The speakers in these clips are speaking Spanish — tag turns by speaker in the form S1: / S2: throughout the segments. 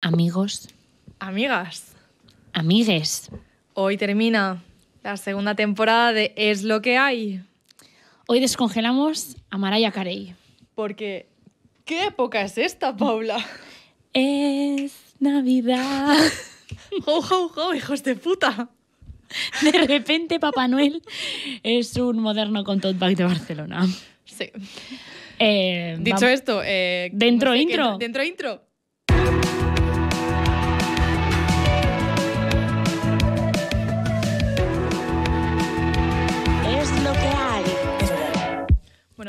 S1: Amigos.
S2: Amigas.
S1: Amigues.
S2: Hoy termina la segunda temporada de Es lo que hay. Hoy descongelamos a Maraya Carey. Porque, ¿qué época es esta, Paula? Es
S1: Navidad. Oh, oh, oh, hijos de puta! De repente, Papá Noel es un moderno con tote de Barcelona. Sí. Eh, Dicho esto, eh, dentro intro.
S2: dentro intro.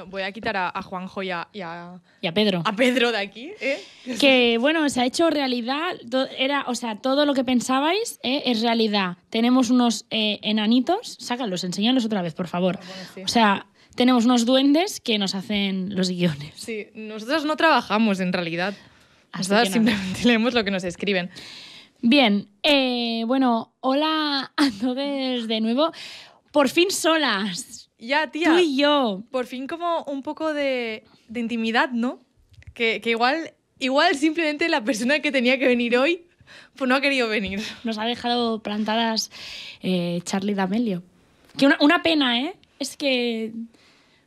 S1: voy a quitar a,
S2: Juanjo Juan Joya y
S1: a, Pedro. A Pedro de aquí, ¿eh? Que bueno, se ha hecho realidad. era, o sea, todo lo que pensabais ¿eh? es realidad. Tenemos unos eh, enanitos. Sácalos, enséñalos otra vez, por favor. Ah, o sea, tenemos unos duendes que nos hacen los guiones. Sí, nosotros no trabajamos en realidad. Nosotros simplemente leemos lo que nos escriben. Bien, bueno, hola a todos de nuevo. Por fin solas. Ya, tía. Tú y yo. Por fin como un poco
S2: de, de intimidad, ¿no? Que, que, igual, igual simplemente la persona que tenía que
S1: venir hoy, pues no ha querido venir. Nos ha dejado plantadas eh, Charlie D'Amelio. Que una, pena, ¿eh? Es que...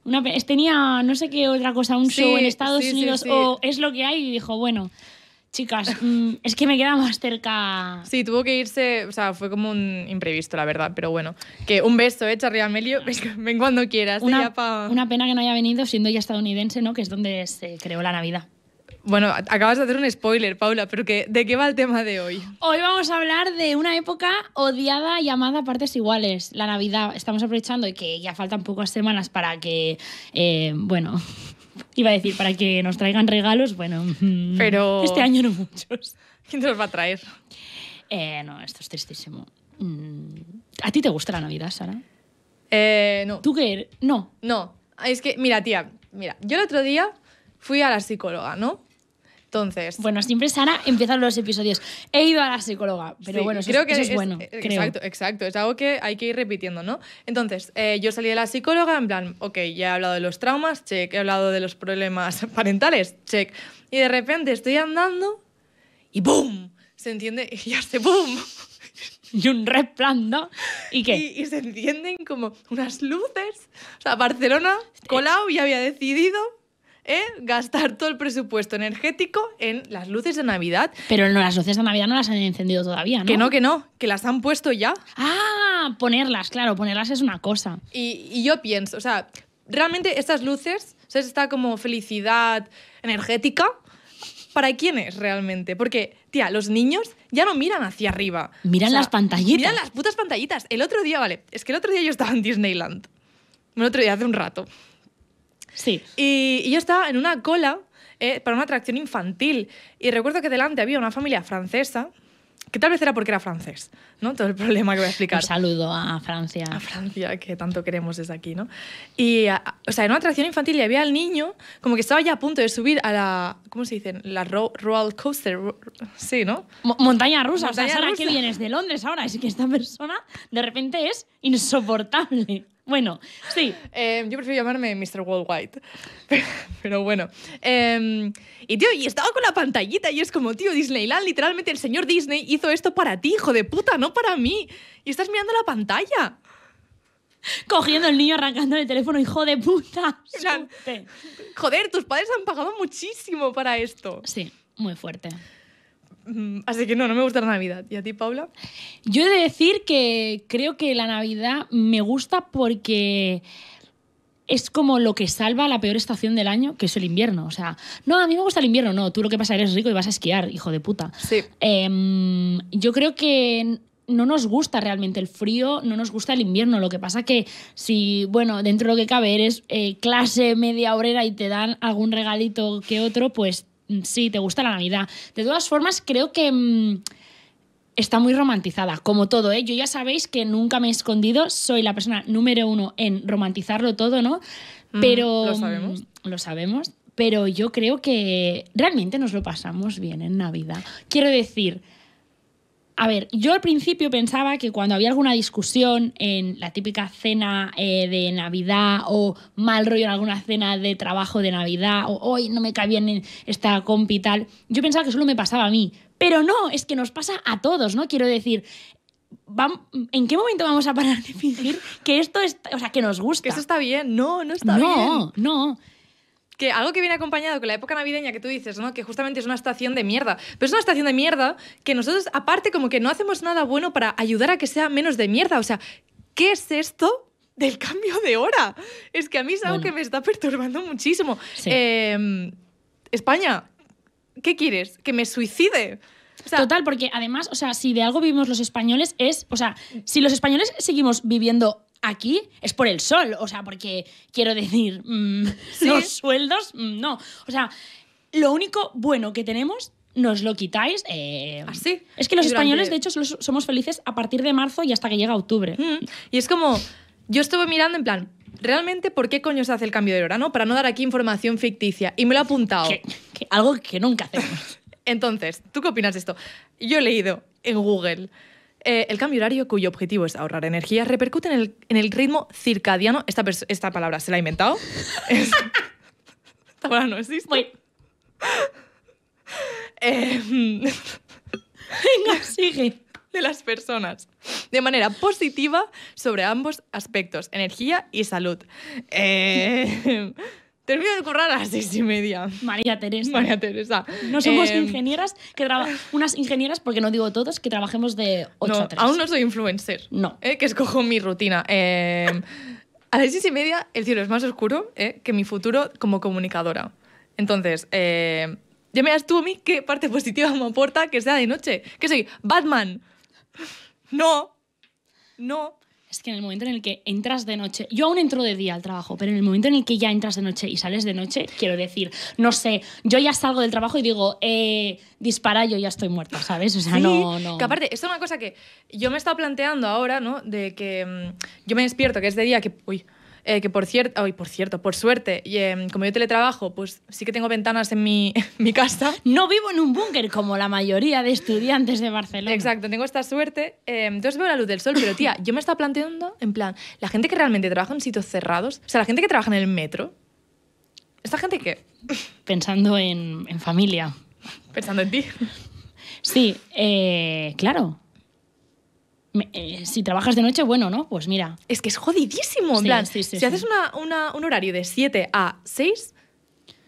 S1: Una, tenía no sé qué otra cosa, un show en Estados Unidos o es lo que hay y dijo, bueno, chicas, mm, es que me queda más cerca. Sí, tuvo que irse, o sea, fue como un imprevisto, la verdad, pero bueno. Que un beso, ¿eh, Charly Amelio? Ven cuando quieras. Una, pena que no haya venido siendo ya estadounidense, ¿no? Que es donde se creó la Navidad.
S2: Bueno, acabas de hacer un spoiler, Paula, pero ¿de
S1: qué va el tema de hoy? Hoy vamos a hablar de una época odiada llamada partes iguales, la Navidad. Estamos aprovechando y que ya faltan pocas semanas para que, eh, bueno, Iba a decir, para que nos traigan regalos, bueno, mm, pero este año no muchos. ¿Quién te los va a traer? Eh, no, esto es tristísimo. Mm, ¿A ti te gusta la Navidad, Sara?
S2: Eh, no. ¿Tú qué No. No. Es que, mira, tía, mira, yo el otro día fui a la psicóloga, ¿no? Entonces. Bueno, siempre Sara empieza los episodios. He ido a la psicóloga, pero bueno, eso, creo que es, bueno. E- exacto, exacto. Es algo que hay que ir repitiendo, ¿no? Entonces, eh, yo salí de la psicóloga en plan, ok, ya he hablado de los traumas, check, he hablado de los problemas parentales, check. Y de repente estoy andando y ¡boom! Se entiende y ya se ¡boom! y un resplando. ¿Y qué? Y, se encienden como unas luces. O sea, Barcelona, este- colado, ya había decidido gastar todo el presupuesto energético en las luces de Navidad. Pero no, las luces de Navidad no las han encendido todavía, ¿no? Que no, que no, que las han puesto ya. Ah, ponerlas,
S1: claro, ponerlas es una cosa.
S2: Y, yo pienso, o sea, realmente estas luces, o sea, esta como felicidad energética, ¿para quién es realmente? Porque, tía, los niños ya no miran hacia arriba. Miran las pantallitas. Miran las putas pantallitas. El otro día, vale, es que el otro día yo estaba en Disneyland. El otro día, hace un rato. Sí. Y, yo estaba en una cola eh, para una atracción infantil. Y recuerdo que delante había una familia francesa, que tal vez era porque era francés, ¿no? Todo el problema que voy a explicar. Un saludo a Francia. A Francia, que tanto queremos desde aquí, ¿no? Y, o sea, en una atracción infantil y había el niño como que estaba ya a punto de subir a la, ¿cómo se dice? La roll roller coaster, sí,
S1: ¿no? montaña rusa. o sea, Sara, que vienes de Londres ahora, es que esta persona de repente es insoportable. Bueno, sí. Em, yo prefiero llamarme Mr. Worldwide. White,
S2: pero bueno. Em, y tío, y estaba con la pantallita y es como, tío, Disneyland, literalmente el señor Disney hizo esto para ti, hijo de puta, no para mí. Y estás mirando la pantalla. Cogiendo el niño, arrancando el teléfono, hijo de puta. Joder, tus padres han pagado muchísimo para esto. Sí,
S1: muy fuerte. Mm, así que no, no me gusta la Navidad. ¿Y a ti, Paula? Yo he de decir que creo que la Navidad me gusta porque es como lo que salva la peor estación del año, que es el invierno. O sea, no, a mí me gusta el invierno, no. Tú lo que pasa eres rico y vas a esquiar, hijo de puta. Sí. Em, yo creo que no nos gusta realmente el frío, no nos gusta el invierno. Lo que pasa que si, bueno, dentro de lo que cabe eres eh, clase media obrera y te dan algún regalito que otro, pues sí, te gusta la Navidad. De todas formas, creo que... Mm, está muy romantizada, como todo, ¿eh? Yo ya sabéis que nunca me he escondido, soy la persona número uno en romantizarlo todo, ¿no?
S2: Mm, pero... lo mm, sabemos.
S1: Lo sabemos, pero yo creo que realmente nos lo pasamos bien en Navidad. Quiero decir, a ver, yo al principio pensaba que cuando había alguna discusión en la típica cena eh, de Navidad o mal rollo en alguna cena de trabajo de Navidad o hoy no me cae en esta compi y tal, yo pensaba que solo me pasaba a mí. Pero no, es que nos pasa a todos, ¿no? Quiero decir, ¿en qué momento vamos a parar de fingir que esto está, o sea, que nos gusta? Que esto está bien, no, no está bien. No, no
S2: que algo que viene acompañado con la época navideña que tú dices, ¿no? Que justamente es una estación de mierda. Pero es una estación de mierda que nosotros, aparte, como que no hacemos nada bueno para ayudar a que sea menos de mierda. O sea, ¿qué es esto del cambio de hora? Es que a mí es algo que me está perturbando muchísimo.
S1: Em, España, ¿qué quieres? ¿Que me suicide? O Total, porque además, o sea, si de algo vivimos los españoles es, o sea, si los españoles seguimos viviendo aquí es por el sol, o sea, porque quiero decir, mm, los sueldos, mm, no. O sea, lo único bueno que tenemos nos lo quitáis. Eh, Así. Ah, es que los españoles, de hecho, somos felices a partir de marzo y hasta que llega octubre. Mm, y
S2: es como, yo estuve mirando en plan, ¿realmente por qué coño se hace el cambio de hora, no? Para no dar aquí información ficticia. Y me lo he apuntado. algo que nunca hacemos. Entonces, ¿tú qué opinas de esto? Yo he leído en Google eh, el cambio horario, cuyo objetivo es ahorrar energía, repercute en el, ritmo circadiano. Esta, esta, palabra se la ha inventado. esta palabra no existe. Em. Venga, sigue. De las personas. De manera positiva sobre ambos aspectos, energía y salud. Eh, Termino de correr
S1: a las seis y media. María Teresa. María Teresa. No somos em, ingenieras que unas ingenieras, porque no digo todos, que trabajemos de 8 a 3. Aún no soy influencer. No. Eh, que escojo mi
S2: rutina. Em, a las seis y media el cielo es más oscuro eh, que mi futuro como comunicadora. Entonces, em, ya me das tú a mí qué parte positiva me aporta que sea de
S1: noche. Que soy Batman. No. No. Es que en el momento en el que entras de noche, yo aún entro de día al trabajo, pero en el momento en el que ya entras de noche y sales de noche, quiero decir, no sé, yo ya salgo del trabajo y digo, eh, dispara, yo ya estoy muerta, ¿sabes? O sea, no, no. Que aparte, esto es una cosa que yo me he estado planteando ahora, ¿no? De que mm,
S2: yo me despierto, que es de día, que, uy, eh, que por cierto, por cierto, por suerte, em, como yo teletrabajo, pues sí que tengo ventanas en mi, casa. No vivo en un búnker como la mayoría de estudiantes de Barcelona. Exacto, tengo esta suerte. Em, entonces veo la luz del sol, pero tía, yo me estaba planteando, en plan, la gente que realmente trabaja en sitios cerrados, o sea, la gente que trabaja en el metro, ¿esta
S1: gente qué? Pensando en, en familia. Pensando en ti. Sí, eh, claro. Eh, si trabajas de noche, bueno, ¿no? Pues mira. Es
S2: que es jodidísimo. si haces
S1: una, un horario de 7 a 6.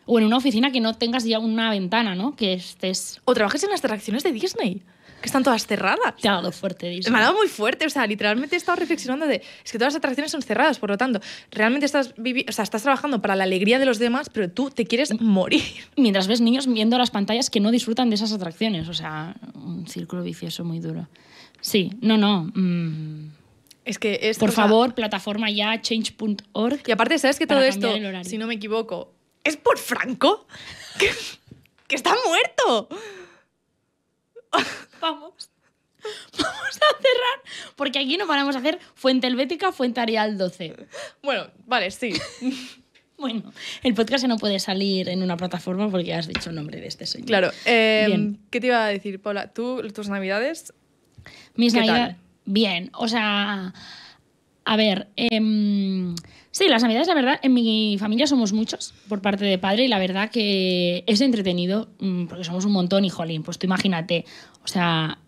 S1: O en una oficina que no tengas ya una ventana, ¿no? Que estés. O trabajes en las atracciones de Disney, que están todas cerradas. Te ha dado fuerte, Me ha dado muy fuerte. O sea, literalmente he estado reflexionando de.
S2: Es que todas las atracciones son cerradas, por lo tanto, realmente estás, vivi o sea, estás trabajando para la alegría de los demás, pero
S1: tú te quieres morir. Mientras ves niños viendo las pantallas que no disfrutan de esas atracciones. O sea, un círculo vicioso muy duro. Sí, no, no. Mm. Es que esto, Por favor, plataforma ya, change.org. Y aparte, ¿sabes que todo esto, si no me equivoco, es por Franco? que, está muerto. Vamos. Vamos a cerrar, porque aquí no paramos a hacer Fuente Helvética, Fuente Arial 12. Bueno, vale, sí. bueno, el podcast no puede salir en una plataforma porque has dicho el nombre de este señor. Claro. Eh,
S2: ¿Qué te iba a decir, Paula? ¿Tú, tus navidades,
S1: mis ¿Qué bien, o sea, a ver, em, sí, las navidades, la verdad, en mi familia somos muchos por parte de padre y la verdad que es entretenido mm, porque somos un montón y pues tú imagínate, o sea,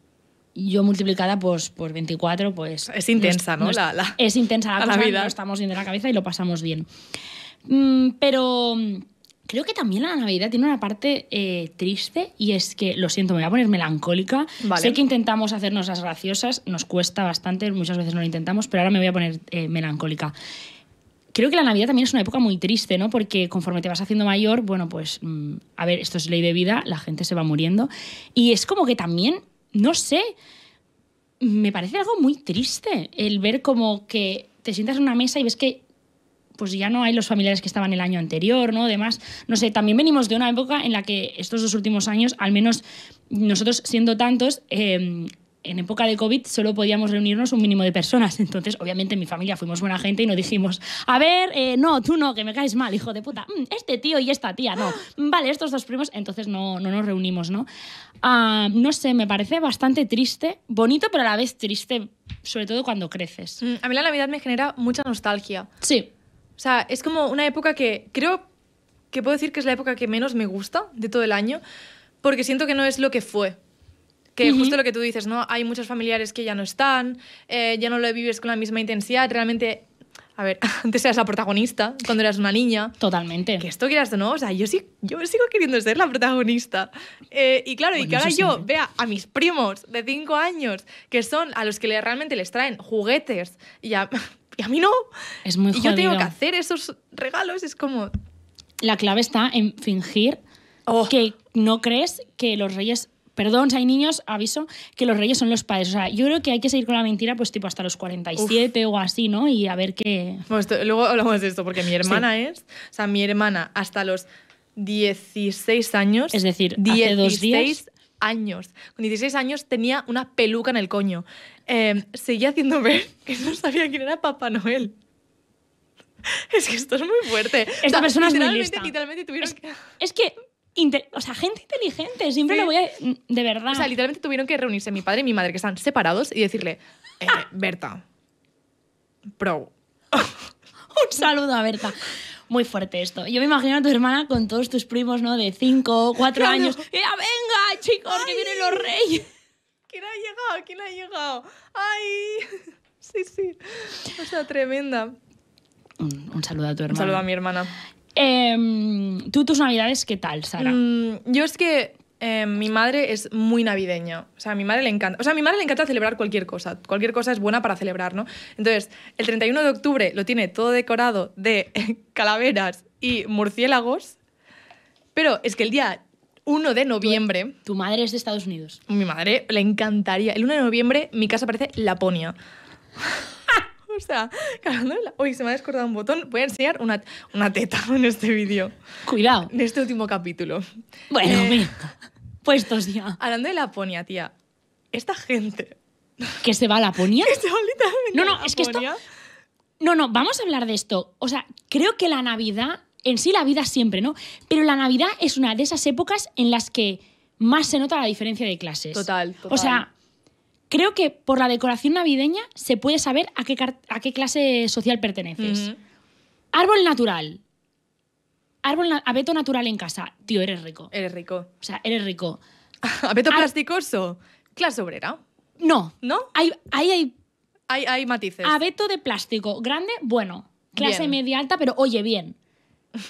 S1: yo multiplicada pues, por 24, pues... Es intensa, ¿no? es intensa la, vida. estamos bien de la cabeza y lo pasamos bien. Mm, pero creo que también la Navidad tiene una parte eh, triste y es que, lo siento, me voy a poner melancólica. Sé que intentamos hacernos las graciosas, nos cuesta bastante, muchas veces no lo intentamos, pero ahora me voy a poner eh, melancólica. Creo que la Navidad también es una época muy triste, ¿no? Porque conforme te vas haciendo mayor, bueno, pues, mm, a ver, esto es ley de vida, la gente se va muriendo. Y es como que también, no sé, me parece algo muy triste el ver como que te sientas en una mesa y ves que pues ya no hay los familiares que estaban el año anterior, ¿no? Además, no sé, también venimos de una época en la que estos dos últimos años, al menos nosotros siendo tantos, eh, en época de COVID solo podíamos reunirnos un mínimo de personas. Entonces, obviamente, en mi familia fuimos buena gente y no dijimos, a ver, eh, no, tú no, que me caes mal, hijo de puta. Mm, este tío y esta tía, no. Mm, vale, estos dos primos, entonces no, no nos reunimos, ¿no? Ah, no sé, me parece bastante triste, bonito, pero a la vez triste, sobre todo cuando creces. Mm, a mí la Navidad
S2: me genera mucha nostalgia. Sí. O sea, es como una época que creo que puedo decir que es la época que menos me gusta de todo el año, porque siento que no es lo que fue. Que justo lo que tú dices, ¿no? Hay muchos familiares que ya no están, eh, ya no lo vives con la misma intensidad, realmente a ver, antes eras la protagonista cuando eras una niña. Totalmente. Que esto quieras o no, o sea, yo, sí, yo sigo queriendo ser la protagonista. Eh, y claro, y que ahora yo vea a mis primos de 5 años, que son a los que le, realmente les traen juguetes y a, y a
S1: mí no. Es muy Y yo tengo que hacer
S2: esos regalos, es como...
S1: La clave está en fingir oh. que no crees que los reyes perdón, si hay niños, aviso que los reyes son los padres. O sea, yo creo que hay que seguir con la mentira, pues tipo hasta los 47 o así, ¿no? Y a ver qué. Pues
S2: luego hablamos de esto, porque mi hermana
S1: es. O sea, mi hermana hasta los
S2: 16 años. Es decir, 10. hace dos días años. Con 16 años tenía una peluca en el coño. Em, seguía haciendo ver que no sabía quién era Papá Noel. Es que esto es muy fuerte. Esta persona es muy lista.
S1: Literalmente tuvieron es, que... Es que o sea, gente inteligente, siempre lo voy a... Mm, de verdad. O sea, literalmente
S2: tuvieron que reunirse mi padre y mi madre, que están separados, y decirle, eh, Berta,
S1: bro. Un saludo a Berta muy fuerte esto. Yo me imagino a tu hermana con todos tus primos, ¿no? De 5, 4 años. ¡Ya, venga, chicos, que vienen los reyes!
S2: ¿Quién ha llegado? ¿Quién ha llegado? ¡Ay! Sí, sí. O sea, tremenda.
S1: Un, saludo a tu hermana. Un saludo a mi hermana.
S2: Em, ¿Tú tus navidades qué tal, Sara? Mm, yo es que Em, mi madre es muy navideña. O sea, a mi madre le encanta. O sea, a mi madre le encanta celebrar cualquier cosa. Cualquier cosa es buena para celebrar, ¿no? Entonces, el 31 de octubre lo tiene todo decorado de calaveras y murciélagos. Pero es que el día 1 de noviembre. Tu, madre es de Estados Unidos. Mi madre le encantaría. El 1 de noviembre mi casa parece Laponia. o sea, Uy, se me ha descortado un botón. Voy a enseñar una, teta en este vídeo. Cuidado. En este último capítulo. Bueno, pues venga. Puestos ya. Hablando de Laponia, tía.
S1: Esta gente. ¿Que se va a Laponia? que se va No, no, es que esto. No, no, vamos a hablar de esto. O sea, creo que la Navidad, en sí la vida siempre, ¿no? Pero la Navidad es una de esas épocas en las que más se nota la diferencia de clases. Total, total. O sea, creo que por la decoración navideña se puede saber a qué, a qué clase social perteneces. Árbol natural. Árbol abeto natural en casa. Tío, eres rico. Eres rico. O sea, eres rico. ¿Abeto plásticoso. Clase obrera. No. ¿No? Ahí hay, hay, hay, matices. Abeto de plástico. Grande, bueno. Clase media alta, pero oye, bien.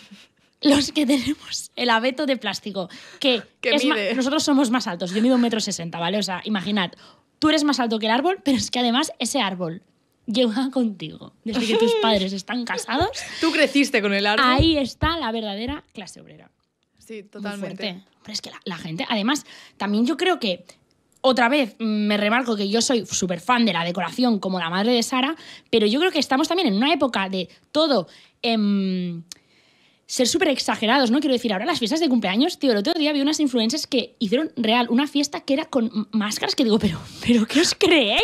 S1: Los que tenemos el abeto de plástico, que, nosotros somos más altos. Yo mido un metro sesenta, ¿vale? O sea, imaginad, tú eres más alto que el árbol, pero es que además ese árbol lleva contigo. Desde que tus padres están casados. Tú creciste con el árbol. Ahí está la verdadera clase obrera. Sí, totalmente. pero es que la, gente, además, también yo creo que, otra vez, mm, me remarco que yo soy súper fan de la decoración como la madre de Sara, pero yo creo que estamos también en una época de todo... Em, ser súper exagerados, ¿no? Quiero decir, ahora las fiestas de cumpleaños, tío, el otro día vi unas influencers que hicieron real una fiesta que era con máscaras que digo, pero, pero, ¿qué os creéis?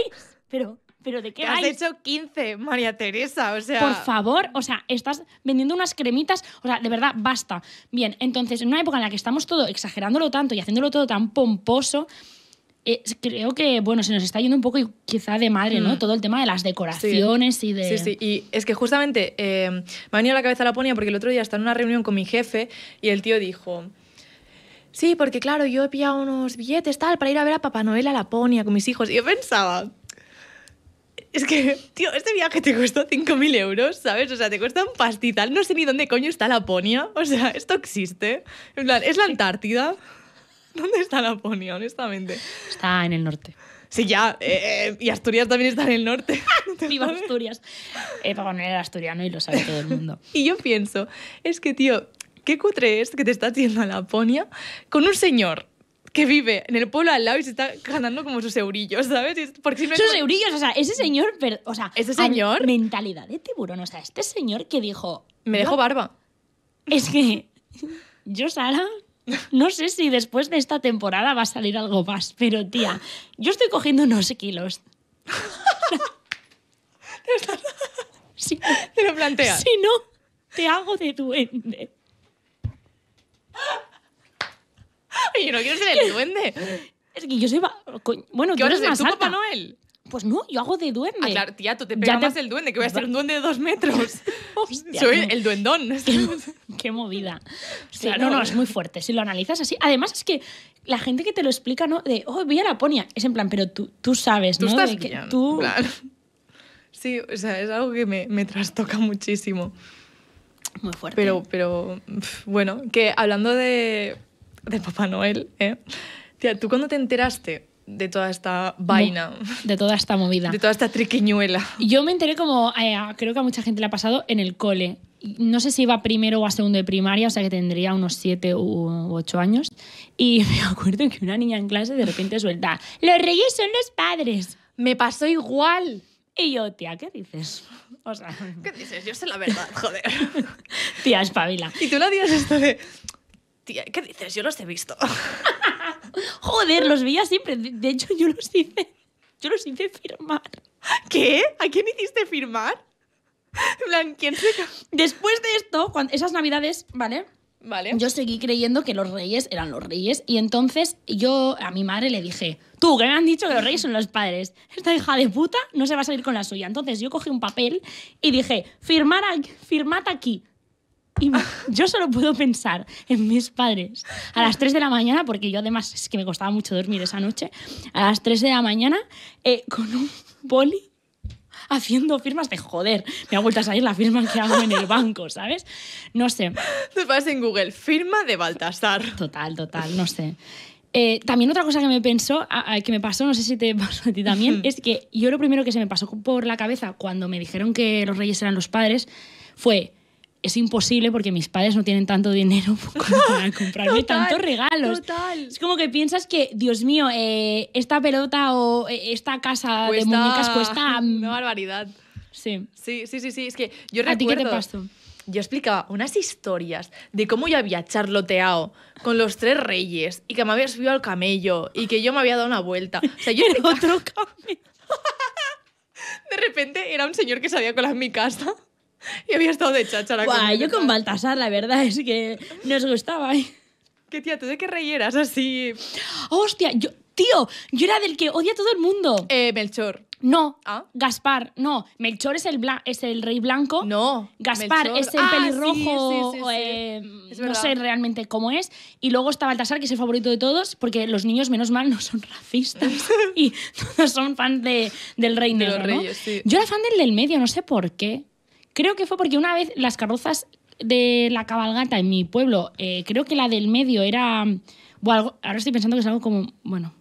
S1: Pero, pero, ¿de qué vais? Has hecho 15, María Teresa, o sea... Por favor, o sea, estás vendiendo unas cremitas, o sea, de verdad, basta. Bien, entonces, en una época en la que estamos todo exagerándolo tanto y haciéndolo todo tan pomposo, eh, creo que, bueno, se nos está yendo un poco quizá de madre, ¿no? Mm. Todo el tema de las decoraciones y de... Sí, sí,
S2: y es que justamente eh, me ha venido a la cabeza la ponía porque el otro día estaba en una reunión con mi jefe y el tío dijo... Sí, porque claro, yo he pillado unos billetes tal para ir a ver a Papá Noel a Laponia con mis hijos. Y yo pensaba, es que, tío, este viaje te costó 5.000 euros, ¿sabes? O sea, te cuesta un pastizal. No sé ni dónde coño está Laponia. O sea, esto existe. ¿es la Antártida? ¿Dónde está Laponia, honestamente? Está
S1: en el norte. Sí, ya. Eh, eh, y Asturias también está en el norte. Viva Asturias. Eh, para poner el asturiano y lo sabe todo el mundo. y yo pienso, es que, tío, qué cutre
S2: es que te estás haciendo a Laponia con un señor que vive en el pueblo al lado y se está ganando como sus eurillos, ¿sabes? Porque si eurillos, o sea, ese señor,
S1: o sea, ese señor... Mentalidad de tiburón, o sea, este señor que dijo... Me dejo barba. Es que yo, Sara, no sé si después de esta temporada va a salir algo más, pero tía, yo estoy cogiendo unos kilos. si, ¿Te lo planteas? Si no, te hago de duende. Yo no quiero ser el duende. Es que yo soy. Bueno, ¿Qué tú eres más tú, Papá Noel? pues no, yo hago de duende. Ah, claro, tía, tú te pegas el duende, que voy a ser un duende de dos metros. Soy el duendón. Qué, movida. No, no, es muy fuerte. Si lo analizas así. Además, es que la gente que te lo explica, ¿no? De, oh, voy a Laponia. Es en plan, pero tú, tú sabes, ¿no? Claro.
S2: Sí, o sea, es algo que me, trastoca muchísimo. Muy fuerte. Pero, pero bueno, que hablando de, de Papá Noel, ¿eh? Tía, tú cuando te enteraste
S1: de toda esta vaina. De toda esta movida. De toda esta triquiñuela. Yo me enteré como, eh, creo que a mucha gente le ha pasado en el cole. No sé si iba primero o a segundo de primaria, o sea que tendría unos siete u ocho años. Y me acuerdo que una niña en clase de repente suelta, los reyes son los padres. Me pasó igual. Y yo, tía, ¿qué dices?
S2: O sea, ¿qué dices? Yo sé la verdad, joder.
S1: tía, espabila. Y tú la dices esto de,
S2: tía, ¿qué dices? Yo los he visto.
S1: Joder, los veía siempre. De hecho, yo los hice. Yo los hice firmar. ¿Qué? ¿A quién hiciste firmar? Después de esto, esas navidades, ¿vale? Vale. Yo seguí creyendo que los reyes eran los reyes y entonces yo a mi madre le dije, tú, que me han dicho que los reyes son los padres, esta hija de puta no se va a salir con la suya. Entonces yo cogí un papel y dije, firmar aquí, firmad aquí, yo solo puedo pensar en mis padres a las 3 de la mañana, porque yo además es que me costaba mucho dormir esa noche, a las 3 de la mañana eh, con un poli haciendo firmas de joder, me ha vuelto a salir la firma que hago en el banco, ¿sabes? No sé. Te vas en Google, firma de Baltasar. Total, total, no sé. Eh, también otra cosa que me pensó, que me pasó, no sé si te pasó a ti también, es que yo lo primero que se me pasó por la cabeza cuando me dijeron que los reyes eran los padres fue, es imposible porque mis padres no tienen tanto dinero para comprarme tantos regalos. Es como que piensas que, Dios mío, eh, esta pelota o eh, esta casa de muñecas cuesta... Una barbaridad. Sí.
S2: Sí, sí, sí, Es que yo recuerdo... ¿A ti qué te pasó? Yo explicaba unas historias de cómo yo había charloteado con los tres reyes y que me había subido al camello y que yo me había dado una vuelta. O sea, yo era otro camello. de repente era un señor que sabía colar
S1: mi casa y había estado de chacha la Guay, yo con Baltasar, la verdad es que nos gustaba. ¿eh? qué tía, tú de que reyeras así. ¡Hostia! Yo, tío, yo era del que odia a todo el mundo. Eh, Melchor. No, ah. Gaspar, no. Melchor es el, es el rey blanco. No. Gaspar es el ah, pelirrojo. Eh, no sé realmente cómo es. Y luego está Baltasar, que es el favorito de todos, porque los niños, menos mal, no son racistas. y todos son fans de, del rey De los negro, Yo era fan del del medio, no sé por qué. Creo que fue porque una vez las carrozas de la cabalgata en mi pueblo, eh, creo que la del medio era. Bueno, algo, ahora estoy pensando que es algo como. Bueno.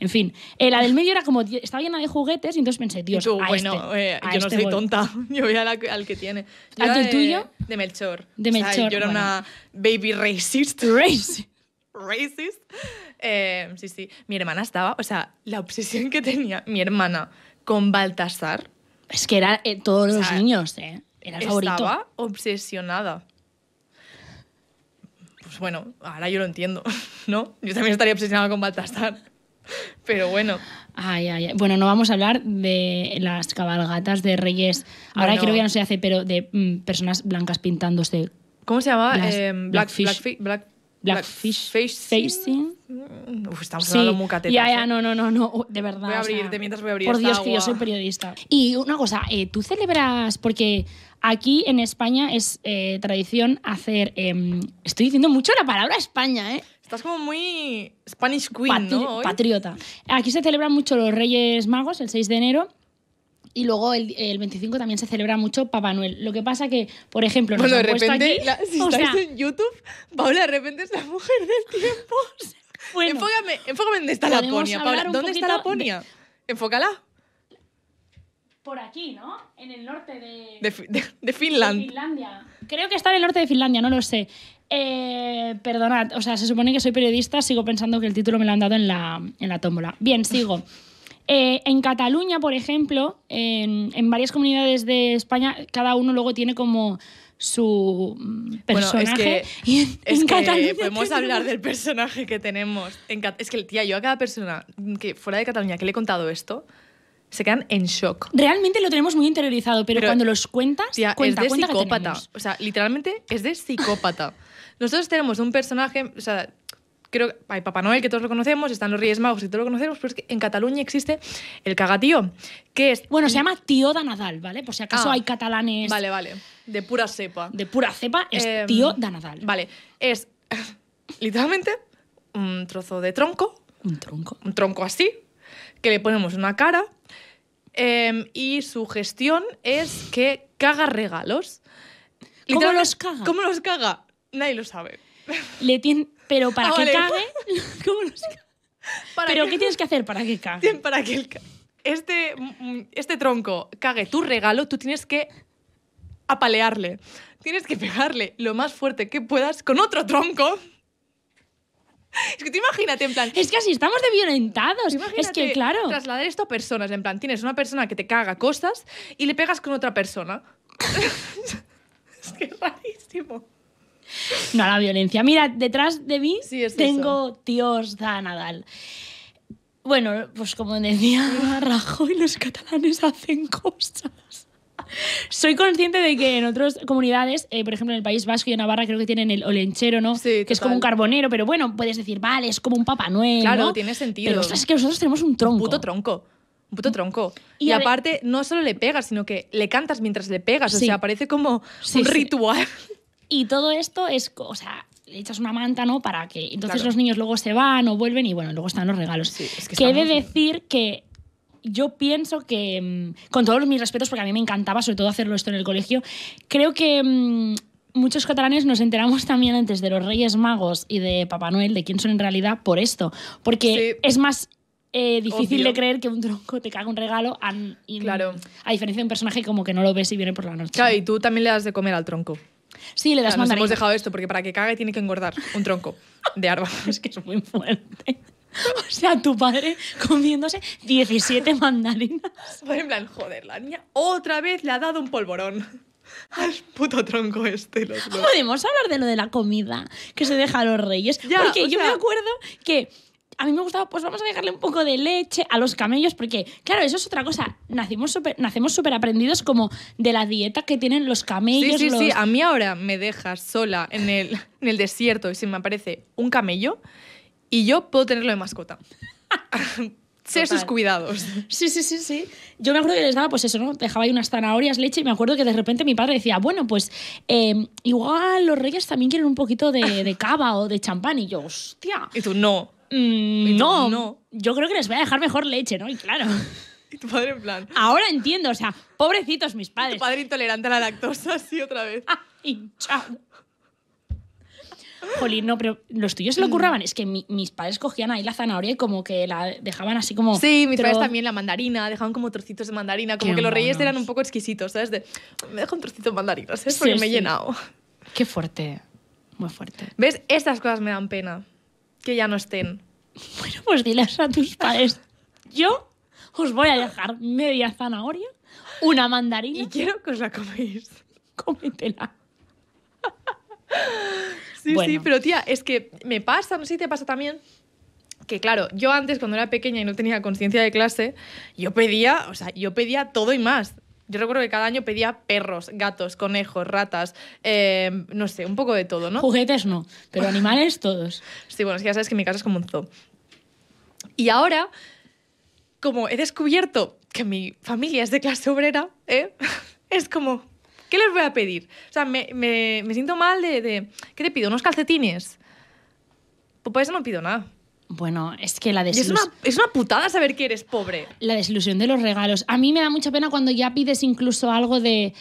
S1: En fin, eh, la del medio era como, estaba llena de juguetes y entonces pensé, Dios, bueno, este, eh, yo no este soy tonta, yo voy al que tiene. ¿Al tuyo? De Melchor. De Melchor. yo era una
S2: baby racist. Racist. racist. sí, sí. Mi hermana estaba, o sea, la obsesión que tenía mi hermana con Baltasar. Es que era todos los niños, ¿eh? Estaba obsesionada. Pues bueno, ahora yo lo entiendo, ¿no? Yo también estaría obsesionada con Baltasar. Pero bueno.
S1: Ay, ay, ay. Bueno, no vamos a hablar de las cabalgatas de reyes. Ahora creo que ya no se hace, pero de mm, personas blancas pintándose. ¿Cómo se llamaba eh, Black, Blackfish Facing. Mm, estamos sí. hablando muy catetas. Ya, ya, ¿eh? no, no, no, no, de verdad. Voy a abrirte mientras voy a abrir Por Dios que yo soy periodista. Y una cosa, eh, tú celebras, porque aquí en España es eh, tradición hacer. Em, estoy diciendo mucho la palabra España, ¿eh?
S2: Estás como muy Spanish
S1: Queen, ¿no? Patriota. Aquí se celebran mucho los Reyes Magos, el 6 de enero y luego el, 25 también se celebra mucho Papá Noel. Lo que pasa que, por ejemplo, nos han de repente, si estáis en YouTube, Paula de repente es la mujer del tiempo. enfócame, enfócame dónde está la Paula. ¿Dónde está la Enfócala. Por aquí, ¿no? En el norte de... De, Finlandia. Creo que está en el norte de Finlandia, no lo sé. Eh, perdonad, o sea, se supone que soy periodista, sigo pensando que el título me lo han dado en la, en la tómbola. Bien, sigo. Eh, en Cataluña, por ejemplo, en, varias comunidades de España, cada uno luego tiene como su personaje. Mm, es que, podemos hablar del
S2: personaje que tenemos. es que, tía, yo a cada persona que fuera de Cataluña que le he contado esto, se quedan en shock.
S1: Realmente lo tenemos muy interiorizado, pero, cuando los
S2: cuentas, cuenta, es de psicópata. O sea, literalmente es de psicópata. Nosotros tenemos un personaje, o sea, creo que hay Papá Noel, que todos lo conocemos, están los Reyes Magos, que todos lo conocemos, pero es que en
S1: Cataluña existe
S2: el cagatío,
S1: que es... Bueno, se llama tío de Nadal, ¿vale? Por si acaso ah, hay catalanes... Vale, vale. De pura cepa. De pura cepa es em, tío de Nadal. Vale. Es
S2: literalmente un trozo de tronco. Un tronco. Un tronco así, que le ponemos una cara em, y su gestión es que caga regalos. ¿Cómo los caga? ¿Cómo los caga? Nadie lo sabe.
S1: Le tiene pero ah, para que cague. ¿Pero qué tienes que hacer para que cague? Para que
S2: este, mm, mm, este tronco cague tu regalo, tú tienes que apalearle. Tienes que pegarle lo más fuerte que puedas con otro tronco. Es que tú imagínate, en plan. Es que así estamos de violentados. es que, claro. Trasladar esto a personas, en plan, tienes una persona que te caga cosas y le pegas con otra persona.
S1: es que rarísimo no a la violencia. Mira, detrás de mí tengo dios tíos da Nadal. Bueno, pues como decía Rajoy, los catalanes hacen cosas. Soy consciente de que en otras comunidades, eh, por ejemplo en el País Vasco y en Navarra, creo que tienen el olenchero, ¿no? Sí, que es como un carbonero, pero bueno, puedes decir, vale, es como un Papá Noel. Claro, tiene sentido. Pero es que nosotros tenemos un
S2: tronco. Un puto tronco. Un puto tronco. Y, aparte,
S1: no solo le pegas, sino que le cantas mientras le pegas. O sea, parece como un ritual. Y todo esto es, o sea, le echas una manta, ¿no? Para que entonces los niños luego se van o vuelven y bueno, luego están los regalos. Sí, de decir que yo pienso que, mm, con todos mis respetos, porque a mí me encantaba sobre todo hacerlo esto en el colegio, creo que mm, muchos catalanes nos enteramos también antes de los Reyes Magos y de Papá Noel, de quién son en realidad, por esto. Porque es más eh, difícil de creer que un tronco te caga un regalo a, claro. a diferencia de un personaje como que no lo ves y viene por la noche. Claro, y tú también le das de comer al tronco. Sí, le das mandarinas Nos hemos dejado
S2: esto porque para que cague tiene que engordar un tronco de árbol. que es muy fuerte. O sea, tu
S1: padre comiéndose 17 mandarinas. en plan, joder, la niña otra vez le ha dado un polvorón
S2: al puto tronco este.
S1: Podemos hablar de lo de la comida que se deja a los reyes. porque yo me acuerdo que a mí me gustaba, pues vamos a dejarle un poco de leche a los camellos, porque, claro, eso es otra cosa. Nacimos nacemos súper aprendidos como de la dieta que tienen los camellos. Sí, sí, sí. A mí
S2: ahora me dejas sola en el, en el desierto y se me aparece un camello y yo puedo tenerlo de mascota. Ser sus
S1: cuidados. Sí, sí, sí, sí. Yo me acuerdo que les daba, pues eso, ¿no? Dejaba ahí unas zanahorias, leche, y me acuerdo que de repente mi padre decía, bueno, pues em, igual los reyes también quieren un poquito de, de, cava o de champán. Y yo, hostia. Y tú, no. Mm, no, no, yo creo que les voy a dejar mejor leche, ¿no? Y claro. Y tu padre en plan. Ahora entiendo, o sea, pobrecitos mis padres. Tu padre intolerante a la lactosa, sí, otra vez. Ah, hinchado. Jolín, no, pero los tuyos se lo mm. curraban. Es que mis padres cogían ahí la zanahoria y como que la dejaban así como. Sí, mis padres también la mandarina, dejaban como trocitos de mandarina. Como que los reyes eran un poco exquisitos, ¿sabes? De,
S2: me dejo un trocito de mandarina, ¿sabes? Porque me he llenado.
S1: Qué fuerte. Muy fuerte.
S2: ¿Ves? Estas cosas me dan pena que ya no estén. Bueno, pues diles a tus padres.
S1: Yo os voy a dejar media zanahoria, una mandarina. Y quiero que os la coméis. Cómetela. sí, sí,
S2: pero tía, es que me pasa, no sé si te pasa también que claro, yo antes cuando era pequeña y no tenía conciencia de clase, yo pedía, o sea, yo pedía todo y más. Yo recuerdo que cada año pedía perros, gatos, conejos, ratas, eh, no sé, un poco de todo, ¿no?
S1: Juguetes no, pero
S2: animales todos. sí, bueno, es que ya sabes que mi casa es como un zoo. Y ahora, como he descubierto que mi familia es de clase obrera, ¿eh? es como, ¿qué les voy a pedir? O sea, me, siento mal de, de, ¿Qué te pido? ¿Unos calcetines? Pues por eso no pido nada. Bueno, es que la desilusión. Es una, es putada saber que
S1: eres pobre. La desilusión de los regalos. A mí me da mucha pena cuando ya pides incluso algo de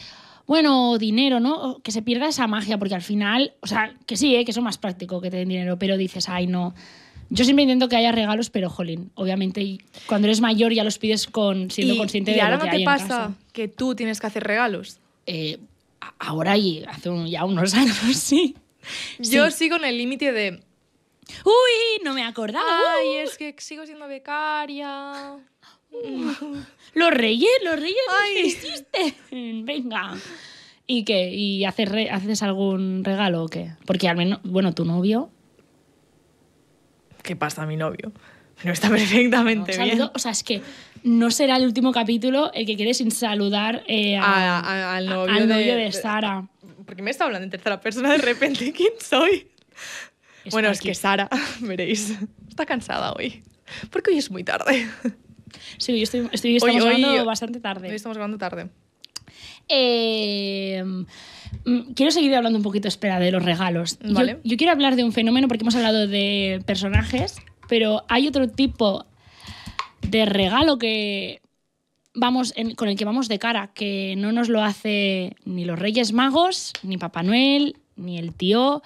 S1: bueno, dinero, ¿no? Que se pierda esa magia, porque al final, o sea, que sí, ¿eh? que eso más práctico que tener dinero, pero dices, ay, no. Yo siempre intento que haya regalos, pero jolín, obviamente cuando eres mayor ya los pides con siendo consciente de que Y ahora no te pasa
S2: que tú tienes que hacer regalos.
S1: Eh, ahora y hace ya unos años, sí. Yo sigo en el límite de Uy, no me acordaba. Ay, es
S2: uh. que sigo siendo becaria.
S1: los reyes, los reyes existen. Venga. ¿Y qué? ¿Y haces, haces algún regalo o qué? Porque al menos, bueno, tu novio.
S2: ¿Qué pasa, mi novio? No está perfectamente bien. o
S1: sea, es que no será el último capítulo el que quede sin saludar eh, a, al, novio de, Sara. porque me está
S2: hablando en tercera persona de repente? ¿Quién soy? bueno, es que Sara, veréis, está cansada hoy. Porque hoy es muy tarde.
S1: Sí, yo estoy, estamos
S2: bastante tarde. Hoy estamos hablando tarde.
S1: Eh, mm, quiero seguir hablando un poquito, espera, de los regalos. Yo, quiero hablar de un fenómeno porque hemos hablado de personajes, pero hay otro tipo de regalo que vamos con el que vamos de cara, que no nos lo hace ni los Reyes Magos, ni Papá Noel, ni el tío,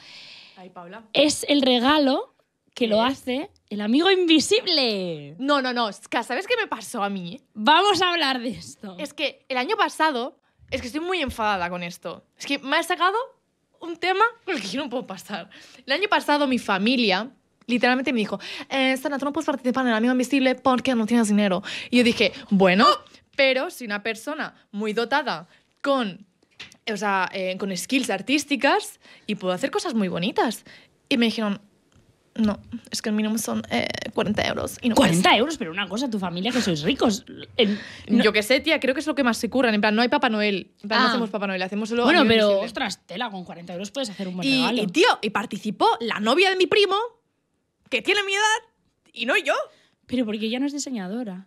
S1: es el regalo que lo hace el amigo invisible. No, no, no. ¿Sabes qué me pasó a mí? Vamos a hablar de esto. Es que el año pasado, es que estoy muy
S2: enfadada con esto. Es que me ha sacado un tema que yo no puedo pasar. El año pasado mi familia literalmente me dijo, eh, Sana, tú no puedes participar en el amigo invisible porque no tienes dinero. Y yo dije, bueno, ¡Oh! pero si una persona muy dotada con o sea, eh, con skills artísticas y puedo hacer cosas muy bonitas. Y me dijeron, no, es que el mínimo son 40 eh, euros. Y no 40 euros, pero una cosa, tu familia que sois ricos. Yo qué sé, tía, creo que es lo que más se curran. En plan, no hay Papá Noel. En plan, no ah. hacemos Papá Noel, hacemos solo. Bueno, pero
S1: ostras, tela, con 40 euros puedes hacer un buen y, regalo.
S2: tío, y participó la novia
S1: de mi primo, que tiene mi edad, y no yo. Pero porque ella no es diseñadora.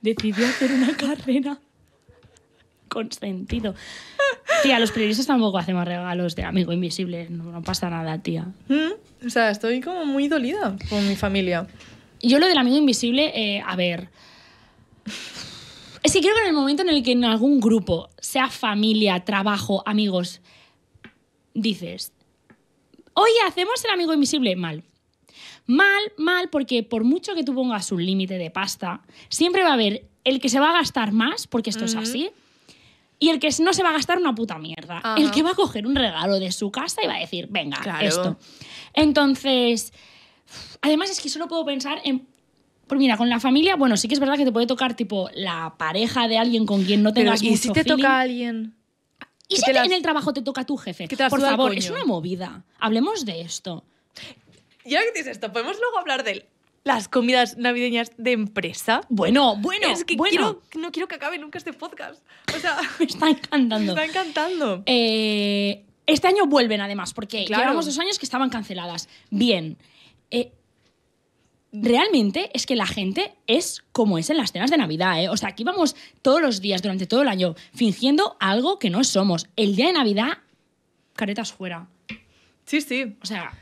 S1: Decidió hacer una carrera consentido. Tía, los periodistas tampoco hacemos regalos de amigo invisible, no, pasa nada, tía. ¿Mm? O sea, estoy como muy dolida con mi familia. Yo lo del amigo invisible, eh, a ver. Es que creo que en el momento en el que en algún grupo, sea familia, trabajo, amigos, dices, oye, hacemos el amigo invisible, mal. Mal, mal, porque por mucho que tú pongas un límite de pasta, siempre va a haber el que se va a gastar más, porque esto es así, y el que no se va a gastar una puta mierda. El que va a coger un regalo de su casa y va a decir, venga, esto. Entonces, además es que solo puedo pensar en... Pues mira, con la familia, bueno, sí que es verdad que te puede tocar tipo la pareja de alguien con quien no tengas Pero, ¿y si te toca a alguien? ¿Y si en el trabajo te toca a tu jefe? Por favor, es una movida. Hablemos de esto.
S2: Ya que dices esto, podemos luego hablar del
S1: las comidas navideñas de
S2: empresa.
S1: Bueno, bueno, es que bueno. no quiero que acabe nunca este podcast. O sea, me está encantando. Me está encantando. Eh, este año vuelven además, porque llevamos dos años que estaban canceladas. Bien. Eh, realmente es que la gente es como es en las cenas de Navidad, ¿eh? O sea, aquí vamos todos los días durante todo el año fingiendo algo que no somos. El día de Navidad, caretas fuera.
S2: Sí, sí. O sea,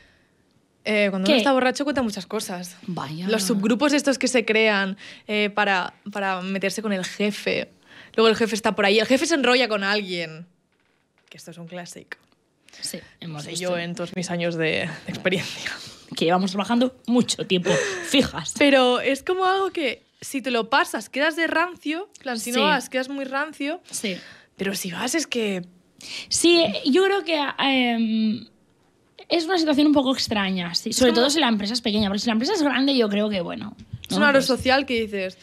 S2: eh, cuando uno está borracho cuenta muchas cosas. Vaya. Los subgrupos estos que se crean eh, para, para meterse con el jefe. Luego el jefe está por ahí. El jefe se enrolla con alguien. Que esto es un clásico.
S1: Sí, hemos Yo en todos mis años de, experiencia. Que llevamos trabajando mucho tiempo, fijas.
S2: Pero es como algo que si te lo pasas, quedas de rancio. plan, si no vas, quedas muy rancio. Sí. Pero si vas, es
S1: que. Sí, yo creo que. Em, es una situación un poco extraña, sobre todo si la empresa es pequeña, pero si la empresa es grande yo creo que, bueno... Es un aro pues, social que dices...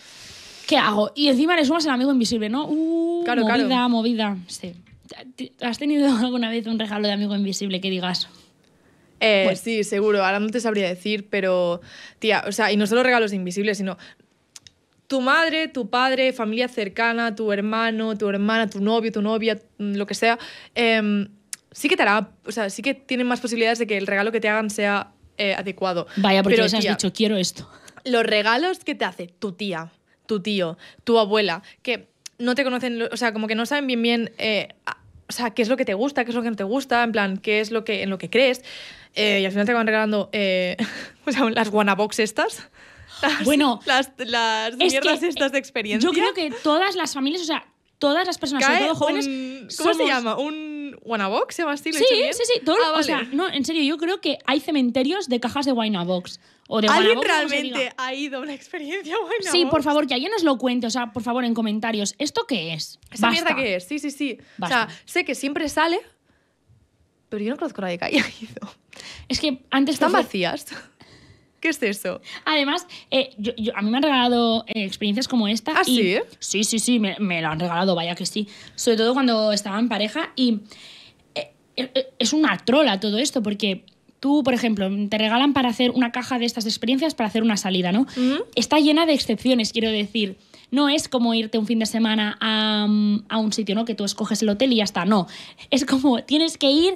S1: ¿Qué hago? Y encima le sumas el amigo invisible, ¿no? Uh, claro, movida, movida, sí. ¿Has tenido alguna vez un regalo de amigo invisible que digas? Eh, pues. Sí,
S2: seguro. Ahora no te sabría decir, pero, tía, o sea, y no solo regalos invisibles, sino tu madre, tu padre, familia cercana, tu hermano, tu hermana, tu novio, tu novia, mm, lo que sea. Em, sí que te hará, o sea, sí que tienen más posibilidades de que el regalo que te hagan sea eh, adecuado. Vaya, porque Pero, les has dicho, quiero esto. Los regalos que te hace tu tía, tu tío, tu abuela, que no te conocen, o sea, como que no saben bien bien, eh, o sea, qué es lo que te gusta, qué es lo que no te gusta, en plan, qué es lo que, en lo que crees. Eh, y al final te van regalando o sea, pues las guanabox estas. bueno,
S1: las, las mierdas estas de experiencia. Yo creo que todas las familias, o sea, todas las personas, sobre todo jóvenes. ¿Cómo se llama? Un una box se llama así, sí, sí, sí, ah, o sea, no, en serio, yo creo que hay cementerios de cajas de Wanabox. O de ¿Alguien realmente
S2: ha ido a una experiencia Wanabox? Sí, por favor,
S1: que alguien nos lo cuente, o sea, por favor, en comentarios, ¿esto qué es? ¿Esa mierda qué es? Sí, sí, sí. O sea, sé que siempre sale, pero yo no conozco la nadie que haya ido. Es que antes... Están vacías. ¿Qué es eso? Además, eh, a mí me han regalado eh, experiencias como esta. ¿Ah, sí? Sí, sí, sí, me, me, lo han regalado, vaya que sí. Sobre todo cuando estaba en pareja y eh, es una trola todo esto porque... Tú, por ejemplo, te regalan para hacer una caja de estas experiencias para hacer una salida, ¿no? Está llena de excepciones, quiero decir no es como irte un fin de semana a, mm, a, un sitio, ¿no? Que tú escoges el hotel y ya está. No. Es como tienes que ir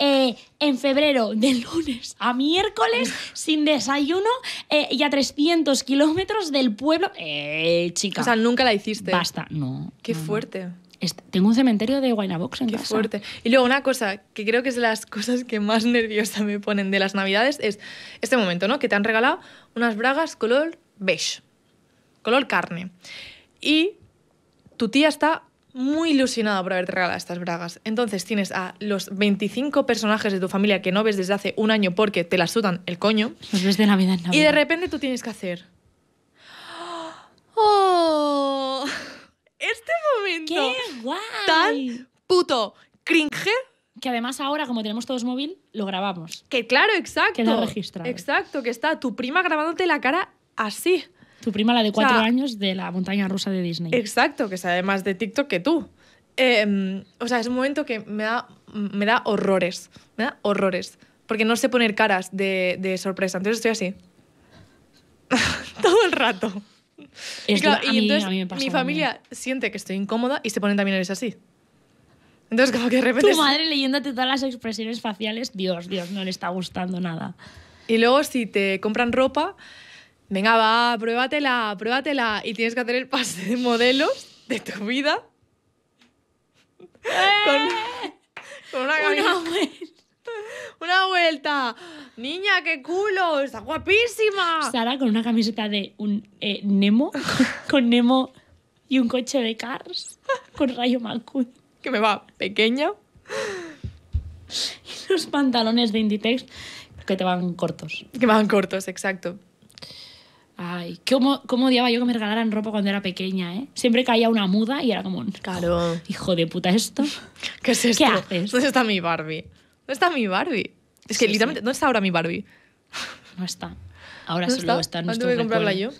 S1: eh, en febrero, de lunes a miércoles, sin desayuno eh, y a 300 kilómetros del pueblo. Eh, chica. O sea, nunca la hiciste. Basta, no. Qué fuerte. tengo un cementerio de Guaynabox en Qué fuerte.
S2: Y luego una cosa que creo que es de las cosas que más nerviosa me ponen de las navidades es este momento, ¿no? Que te han regalado unas bragas color beige, color carne. Y tu tía está muy ilusionada por haberte regalado estas bragas. Entonces tienes a los 25 personajes de tu familia que no ves desde hace un año porque te las sudan el coño.
S1: Los ves de Navidad Y de
S2: repente tú tienes que hacer...
S1: ¡Oh! Este momento... ¡Qué guay! Tan puto cringe que además ahora, como tenemos todos móvil, lo grabamos. Que claro, exacto. Que lo registra. Exacto, que está tu prima grabándote la cara así tu prima, la de cuatro años,
S2: de la montaña rusa de Disney. Exacto, que sabe más de TikTok que tú. Em, o sea, es un momento que me da, me da horrores, me da horrores, porque no sé poner caras de, de sorpresa, entonces estoy así. Todo el rato.
S1: y, entonces mi familia
S2: siente que estoy incómoda y se ponen también eres así.
S1: Entonces, como que de repente. Tu madre leyéndote todas las expresiones faciales, Dios, Dios, no le está gustando nada.
S2: Y luego, si te compran ropa, venga, va, pruébatela, pruébatela. Y tienes que hacer el pase de modelos de tu vida. ¡Eh!
S1: Con, una, vuelta. Una vuelta. Niña, qué culo. Está guapísima. Sara con una camiseta de un eh, Nemo. con Nemo y un coche de Cars. Con Rayo McQueen. Que me va pequeña. Y los pantalones de Inditex que te van cortos. Que van cortos, exacto. Ay, ¿cómo, cómo odiaba yo que me regalaran ropa cuando era pequeña, ¿eh? Siempre caía una muda y era como Claro. Oh, hijo de puta, ¿esto?
S2: ¿Qué es esto? haces? ¿Dónde está mi Barbie? ¿Dónde está mi Barbie? Es que literalmente, ¿dónde está ahora mi Barbie?
S1: No está. Ahora solo está, en nuestro que comprarla yo?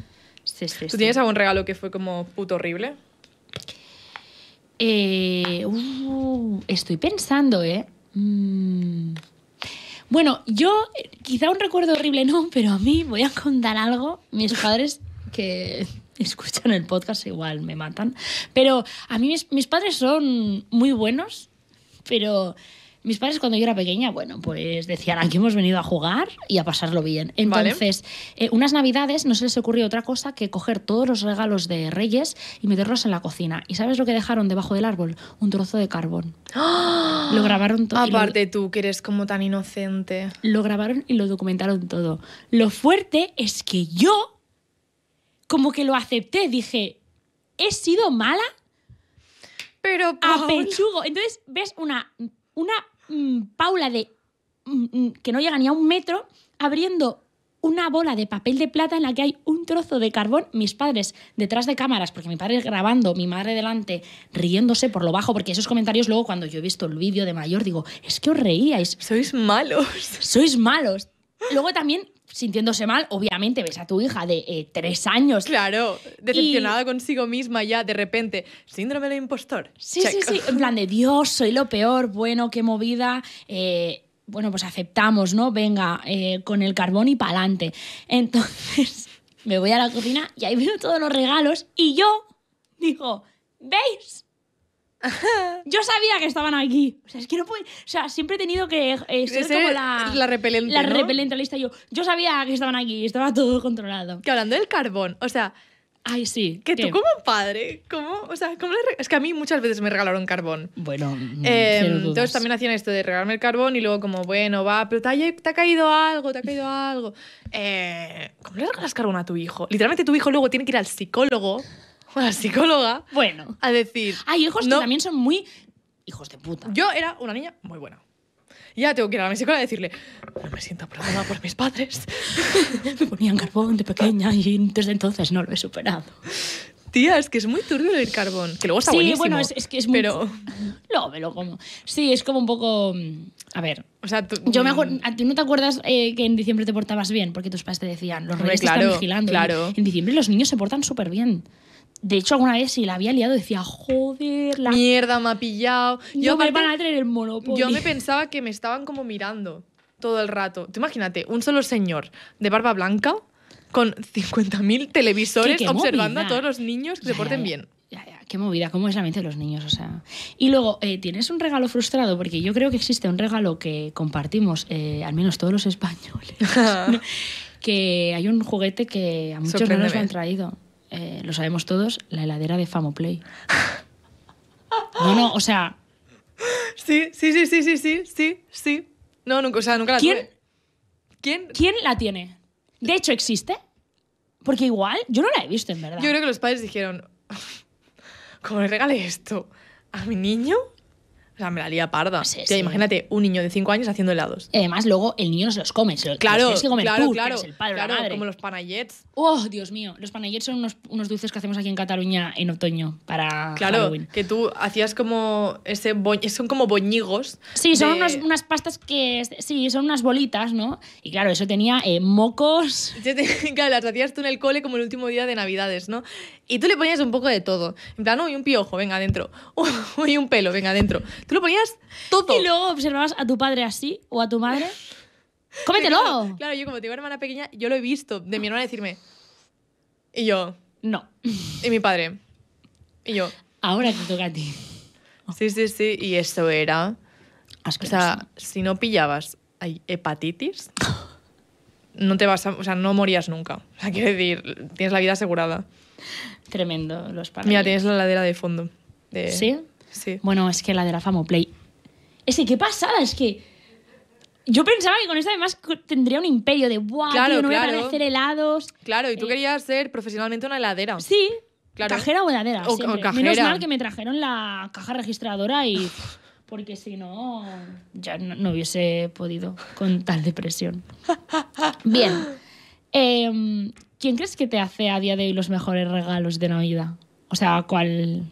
S1: Sí, sí, ¿Tú tienes algún
S2: regalo que fue como puto horrible?
S1: Eh, uh, estoy pensando, ¿eh? Mmm... Bueno, yo, quizá un recuerdo horrible no, pero a mí voy a contar algo. Mis padres que escuchan el podcast igual me matan. Pero a mí mis, mis padres son muy buenos, pero mis padres cuando yo era pequeña, bueno, pues decían, aquí hemos venido a jugar y a pasarlo bien. Entonces, eh, unas navidades no se les ocurrió otra cosa que coger todos los regalos de Reyes y meterlos en la cocina. ¿Y sabes lo que dejaron debajo del árbol? Un trozo de carbón.
S2: ¡Ah! Lo grabaron todo. Aparte
S1: tú, que eres como tan inocente. Lo grabaron y lo documentaron todo. Lo fuerte es que yo como que lo acepté, dije, he sido mala. Pero a pechugo. Entonces ves una, una Mm, Paula de mm, mm, que no llega ni a un metro abriendo una bola de papel de plata en la que hay un trozo de carbón, mis padres detrás de cámaras, porque mi padre grabando, mi madre delante, riéndose por lo bajo, porque esos comentarios luego cuando yo he visto el vídeo de mayor digo, es que os reíais. Sois malos. Sois malos. Luego también, sintiéndose mal, obviamente ves a tu hija de eh, tres años. Claro, decepcionada consigo misma ya, de repente, síndrome del impostor. Sí, sí, sí, en plan de Dios, soy lo peor, bueno, qué movida. Eh, bueno, pues aceptamos, ¿no? Venga, eh, con el carbón y pa'lante. Entonces, me voy a la cocina y ahí veo todos los regalos y yo digo, ¿veis? Yo sabía que estaban aquí. O sea, es que no puede. O sea, siempre he tenido que eh, ser como la. repelente. La repelente, lista. Yo, yo sabía que estaban aquí, estaba todo controlado. Que hablando del carbón, o sea. Ay, sí. Que tú, como
S2: padre, ¿cómo? O sea, ¿cómo es que a mí muchas veces me regalaron carbón. Bueno, mm, em, entonces también hacían esto de regalarme el carbón y luego, como, bueno, va, pero te ha, caído algo, te ha caído algo. Eh, ¿Cómo le regalas carbón a tu hijo? Literalmente, tu hijo luego tiene que ir al psicólogo una psicóloga
S1: bueno. a decir. Hay hijos que también son muy
S2: hijos de puta. Yo era una niña muy buena. Ya tengo que ir a la psicóloga a decirle, no me siento aprobada por mis
S1: padres. me ponían carbón de pequeña y desde entonces no lo he superado. Tía, es que es muy turbio el carbón, que luego está sí, bueno, es, que es muy... Pero... no me lo como. Sí, es como un poco... Mm, a ver, o sea, tú... yo me mm. ¿tú no te acuerdas eh, que en diciembre te portabas bien? Porque tus padres te decían, los reyes te están vigilando. Claro. En diciembre los niños se portan súper bien. De hecho, alguna vez si la había liado decía, joder, la mierda, me ha pillado. yo me a traer
S2: el Yo me pensaba que me estaban como mirando todo el rato. Tú imagínate, un solo señor de barba blanca con 50.000 televisores observando a todos los niños que se porten bien.
S1: qué movida, cómo es la mente de los niños, o sea. Y luego, eh, ¿tienes un regalo frustrado? Porque yo creo que existe un regalo que compartimos, eh, al menos todos los españoles, que hay un juguete que a muchos no nos han traído. Eh, lo sabemos todos, la heladera de Famoplay. No, no, o sea... Sí, sí, sí, sí, sí, sí, sí, sí. No, nunca, o sea, nunca la ¿Quién? ¿Quién? ¿Quién la tiene? De hecho, ¿existe? Porque igual, yo no la he visto, en verdad. Yo creo que los padres dijeron, como le regale esto a mi niño, o
S2: sea, me la lía parda. Imagínate un niño de 5 años haciendo helados. Y además, luego el niño no se los come. Se los, claro, claro, claro. claro, como los
S1: panayets. Oh, Dios mío. Los panayets son unos, dulces que hacemos aquí en Cataluña en otoño para. Claro, que tú hacías como. ese Son como boñigos. Sí, son unas pastas que. Sí, son unas bolitas, ¿no? Y claro, eso tenía eh, mocos. claro, las hacías tú en el cole como el último día de Navidades, ¿no?
S2: Y tú le ponías un poco de todo. En plan, uy, un piojo, venga adentro. Uy, un pelo, venga adentro Tú lo ponías todo. Y luego observabas a tu padre así o a tu madre.
S1: ¡Cómetelo!
S2: Claro, yo como tengo hermana pequeña, yo lo he visto de mi hermana decirme. Y yo. No. Y mi padre. Y yo. Ahora te toca a ti. Sí, sí, sí. Y eso era. O sea, si no pillabas hay hepatitis, no te vas a, O sea, no morías nunca. O sea, quiero decir, tienes la vida asegurada.
S1: Tremendo, los padres. Mira, tienes
S2: la ladera de fondo. ¿Sí? Sí. Bueno, es que la de la Famo Play.
S1: Es qué pasada, es que. Yo pensaba que con esta además tendría un imperio de wow, claro, no claro. voy a
S2: helados. Claro, y tú eh, querías ser profesionalmente una heladera. Sí.
S1: Cajera o heladera. O, cajera. Menos mal que me trajeron la caja registradora y. porque si no, ya no, hubiese podido con tal depresión. Bien. Eh, ¿Quién crees que te hace a día de hoy los mejores regalos de Navidad? O sea, ¿cuál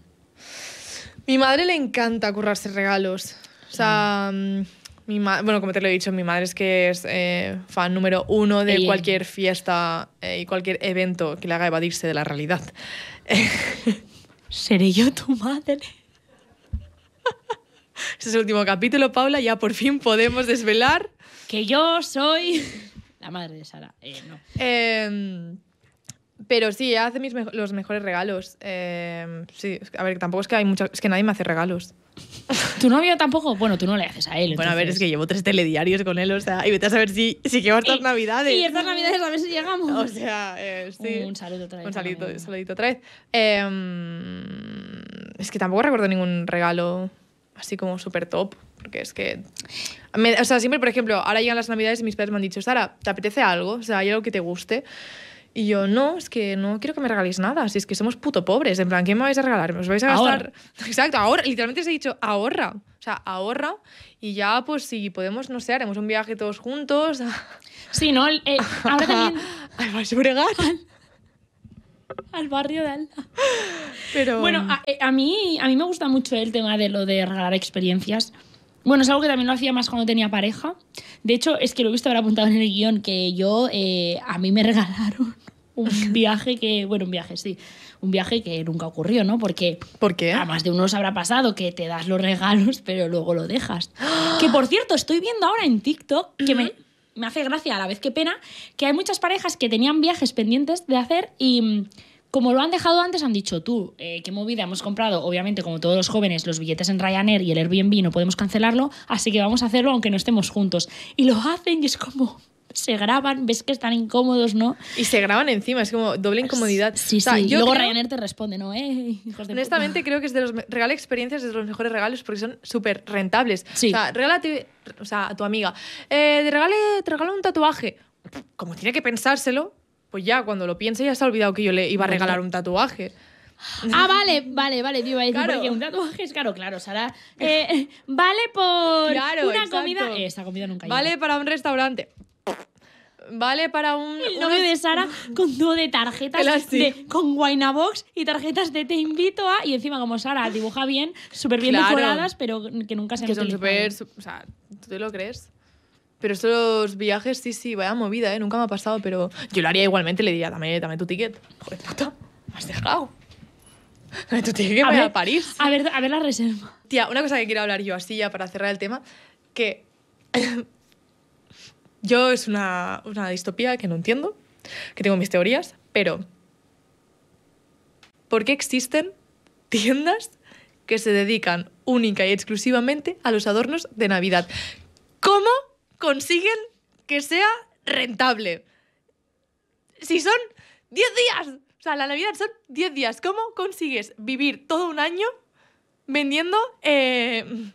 S2: mi madre le encanta currarse regalos. O sea, ah. mm, bueno, como te lo he dicho, mi madre es que es eh, fan número uno de cualquier fiesta eh, y cualquier evento que le haga evadirse de la realidad.
S1: ¿Seré yo tu madre?
S2: Este es el último capítulo, Paula. Ya por fin podemos desvelar. Que yo soy
S1: la madre de Sara. Eh, no.
S2: Em, pero sí, hace los mejores regalos. Em, sí, a ver, tampoco es que hay muchas. Es que nadie me hace regalos. ¿Tu novio tampoco? Bueno, tú no le haces a él. Bueno, a ver, es que llevo tres telediarios con él, o sea, y vete a saber si, si llevo estas navidades. Y estas navidades a ver si llegamos. O sea, eh, sí. Un, saludo otra vez. Un saludito, otra vez. Em, es que tampoco recuerdo ningún regalo así como súper top, porque es que... o sea, siempre, por ejemplo, ahora llegan las navidades y mis padres me han dicho, Sara, ¿te apetece algo? O sea, hay algo que te guste. Y yo, no, es que no quiero que me regaléis nada, si es que somos puto pobres, en plan, ¿qué me vais a regalar? vais a gastar? Exacto, ahora, literalmente os he dicho, ahorra, o sea, ahorra y ya, pues si podemos, no sé, haremos un viaje todos juntos. Sí,
S1: ¿no? El, ahora también... Al Al barrio de Alda. Bueno, eh, a, mí, a mí me gusta mucho el tema de lo de regalar experiencias. Bueno, es algo que también lo hacía más cuando tenía pareja. De hecho, es que lo he visto haber apuntado en el guión que yo, eh, a mí me regalaron un viaje que, bueno, un viaje sí, un viaje que nunca ocurrió, ¿no? Porque ¿Por a más de os habrá pasado que te das los regalos, pero luego lo dejas. Que por cierto, estoy viendo ahora en TikTok que me me hace gracia a la vez que pena que hay muchas parejas que tenían viajes pendientes de hacer y mm, como lo han dejado antes, han dicho tú, eh, qué movida hemos comprado, obviamente como todos los jóvenes, los billetes en Ryanair y el Airbnb no podemos cancelarlo, así que vamos a hacerlo aunque no estemos juntos. Y lo hacen y es como, se graban, ves que están incómodos, ¿no? Y se graban encima, es como doble pues incomodidad. Sí, sí. Yo Luego Ryanair
S2: te responde, ¿no? Eh, Honestamente, creo que es de los regale experiencias, de los mejores regalos porque son súper rentables. Sí. O sea, regálate, o sea, a tu amiga, eh, te, regale, regalo un tatuaje. Como tiene que pensárselo, pues ya cuando lo piense ya se ha olvidado que yo le iba a pues regalar un tatuaje.
S1: Ah, vale, vale, vale, tío. iba a claro. un tatuaje es caro, claro, Sara. Eh, vale por una comida. Esta comida nunca Vale para un restaurante vale para un. El novio de Sara con dúo de tarjetas de, con Guainabox y tarjetas de Te invito a. Y encima, como Sara dibuja bien, súper bien decoradas, pero que nunca se han Que son súper. O sea, ¿tú te lo crees? Pero estos viajes, sí, sí, vaya
S2: movida, ¿eh? Nunca me ha pasado, pero yo lo haría igualmente, le diría, dame, dame tu ticket. Joder, puta, me has dejado. Dame tu ticket a, ver, a
S1: París. A ver, a ver la reserva.
S2: Tía, una cosa que quiero hablar yo así ya para cerrar el tema, que yo es una, distopía que no entiendo, que tengo mis teorías, pero ¿por qué existen tiendas que se dedican única y exclusivamente a los adornos de Navidad? ¿Cómo consiguen que sea rentable? Si son 10 días, o sea, la Navidad son 10 días,
S1: ¿cómo consigues vivir todo un año vendiendo... Eh,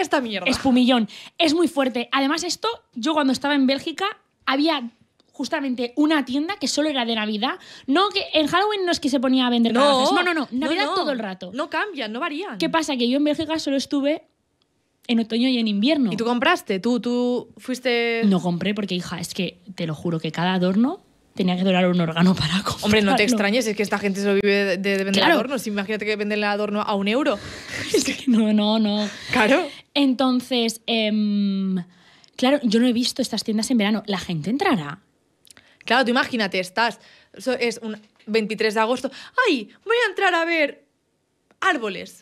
S1: esta mierda. Espumillón. Es muy fuerte. Además, esto, yo cuando estaba en Bélgica, había justamente una tienda que solo era de Navidad. No, que en Halloween no es que se ponía a vender no, No, no, no. Navidad todo el rato. No cambian, no varían. ¿Qué pasa? Que yo en Bélgica solo estuve en otoño y en invierno. ¿Y tú compraste? ¿Tú, tú fuiste...? No compré porque, hija, es que te lo juro que cada adorno tenía que donar un órgano para Hombre, no te extrañes, es que esta gente se vive de,
S2: vender adornos. Imagínate que venden el adorno a un euro.
S1: no, no, no. Claro. Entonces, em, claro, yo no he visto estas tiendas en verano. La gente entrará. Claro, tú imagínate, estás. Es un 23 de agosto.
S2: ¡Ay! Voy a entrar a ver árboles.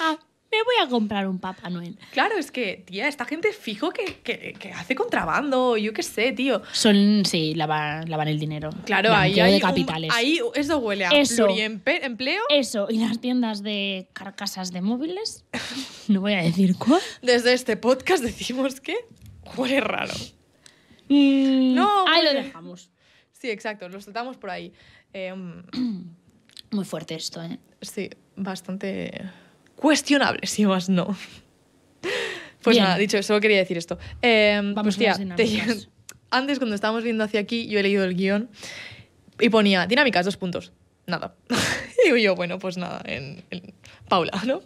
S2: Ah me voy a comprar un Papá Noel. Claro, es que, tía, esta gente fijo que, hace
S1: contrabando, yo qué sé, tío. Son, sí, lavan, lavan el dinero. Claro, ahí hay de capitales. ahí eso huele a empleo. Eso, y las tiendas de carcasas de móviles, no voy a
S2: decir cuál. Desde este podcast decimos que huele raro. Mm, no, ahí lo dejamos. Sí, exacto, lo tratamos por ahí. Em, muy fuerte esto, ¿eh? Sí, bastante cuestionable, si más no. Pues nada, dicho eso, quería decir esto. Em, hostia, antes cuando estábamos viendo hacia aquí, yo he leído el guión y ponía dinámicas, dos puntos. Nada. y yo, bueno, pues nada, en, Paula, ¿no?